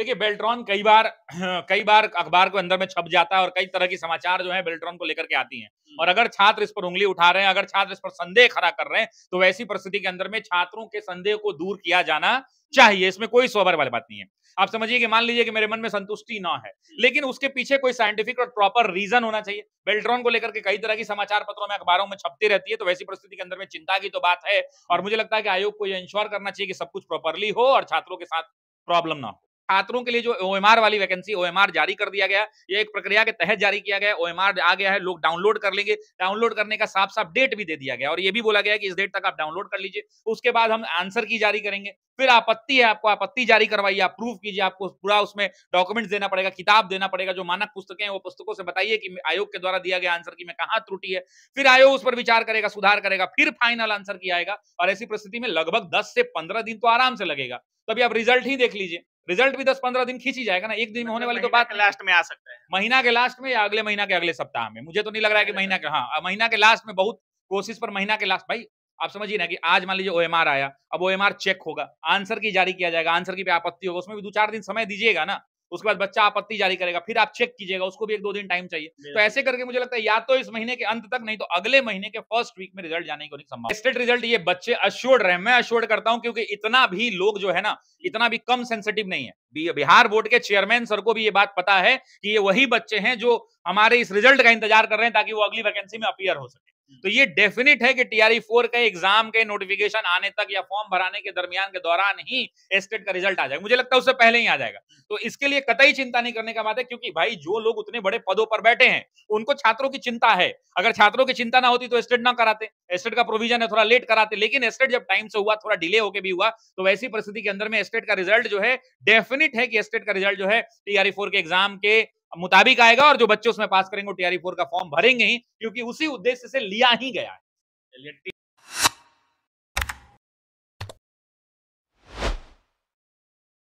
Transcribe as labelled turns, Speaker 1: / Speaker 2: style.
Speaker 1: देखिए बेल्ट्रॉन कई बार कई बार अखबार के अंदर में छप जाता है और कई तरह की समाचार जो है बेल्ट्रॉन को लेकर के आती हैं हम्म। और अगर छात्र इस पर उंगली उठा रहे हैं अगर छात्र इस पर संदेह खड़ा कर रहे हैं तो वैसी परिस्थिति के अंदर में छात्रों के संदेह को दूर किया जाना चाहिए इसमें कोई सोबर वाली बात नहीं है आप समझिए कि मान लीजिए कि मेरे मन में संतुष्टि ना है हम्म। लेकिन उसके पीछे कोई साइंटिफिक और प्रॉपर रीजन होना चाहिए बेल्ट्रॉन को लेकर के कई तरह की समाचार पत्रों में अखबारों में छपती रहती है तो वैसी परिस्थिति के अंदर में चिंता की तो बात है और मुझे लगता है कि आयोग को यह इंश्योर करना चाहिए कि सब कुछ प्रॉपरली हो और छात्रों के साथ प्रॉब्लम ना हो छात्रों के लिए जो ओ वाली वैकेंसी ओ जारी कर दिया गया ये एक प्रक्रिया के तहत जारी किया गया ओ आ गया है लोग डाउनलोड कर लेंगे डाउनलोड करने का साफ साफ डेट भी दे दिया गया और ये भी बोला गया कि इस डेट तक आप डाउनलोड कर लीजिए उसके बाद हम आंसर की जारी करेंगे फिर आपत्ति है आपको आपत्ति जारी करवाइए आप प्रूफ कीजिए आपको पूरा उसमें डॉक्यूमेंट्स देना पड़ेगा किताब देना पड़ेगा जो मानक पुस्तकें हैं वो पुस्तकों से बताइए कि आयोग के द्वारा दिया गया आंसर की मैं कहां त्रुटि है फिर आयोग उस पर विचार करेगा सुधार करेगा फिर फाइनल आंसर की आएगा और ऐसी परिस्थिति में लगभग दस से पंद्रह दिन तो आराम से लगेगा तो अभी आप रिजल्ट ही देख लीजिए रिजल्ट भी दस पंद्रह दिन खींची जाएगा ना एक दिन में मतलब होने वाली तो बात लास्ट में आ सकता है महीना के लास्ट में या अगले महीना के अगले सप्ताह में मुझे तो नहीं लग रहा है कि महीना के हाँ महीना के लास्ट में बहुत कोशिश पर महीना के लास्ट भाई आप समझिए ना कि आज मान लीजिए ओ आया अब ओ चेक होगा आंसर की जारी किया जाएगा आंसर की भी आपत्ति होगा उसमें भी दो चार दिन समय दीजिएगा ना उसके बाद बच्चा आपत्ति जारी करेगा फिर आप चेक कीजिएगा उसको भी एक दो दिन टाइम चाहिए तो ऐसे करके मुझे लगता है या तो इस महीने के अंत तक नहीं तो अगले महीने के फर्स्ट वीक में रिजल्ट जाने की संभव टेस्टेड रिजल्ट ये बच्चे अश्योर्ड रहे मैं अश्योर्ड करता हूँ क्योंकि इतना भी लोग जो है ना इतना भी कम सेंसिटिव नहीं है बिहार बोर्ड के चेयरमैन सर को भी ये बात पता है कि ये वही बच्चे हैं जो हमारे इस रिजल्ट का इंतजार कर रहे हैं ताकि वो अगली वैकेंसी में अपियर हो सके तो ये डेफिनेट है कि टीआरई फोर e के एग्जाम के नोटिफिकेशन आने तक या फॉर्म भराने के दरमियान के दौरान ही एस्टेट का रिजल्ट आ जाएगा मुझे लगता है उससे पहले ही आ जाएगा तो इसके लिए कतई चिंता नहीं करने का बात है क्योंकि भाई जो लोग उतने बड़े पदों पर बैठे हैं उनको छात्रों की चिंता है अगर छात्रों की चिंता ना होती तो एस्टेट ना कराते एस्टेट का प्रोविजन है थोड़ा लेट कराते लेकिन एस्टेट जब टाइम से हुआ थोड़ा डिले होकर भी हुआ तो वैसी परिस्थिति के अंदर में एस्टेट का रिजल्ट जो है डेफिनेट है कि एस्टेट का रिजल्ट जो है टीआरई फोर e के एग्जाम के मुताबिक आएगा और जो बच्चे उसमें पास करेंगे टीआरई फोर e का फॉर्म भरेंगे ही क्योंकि उसी उद्देश्य से लिया ही गया है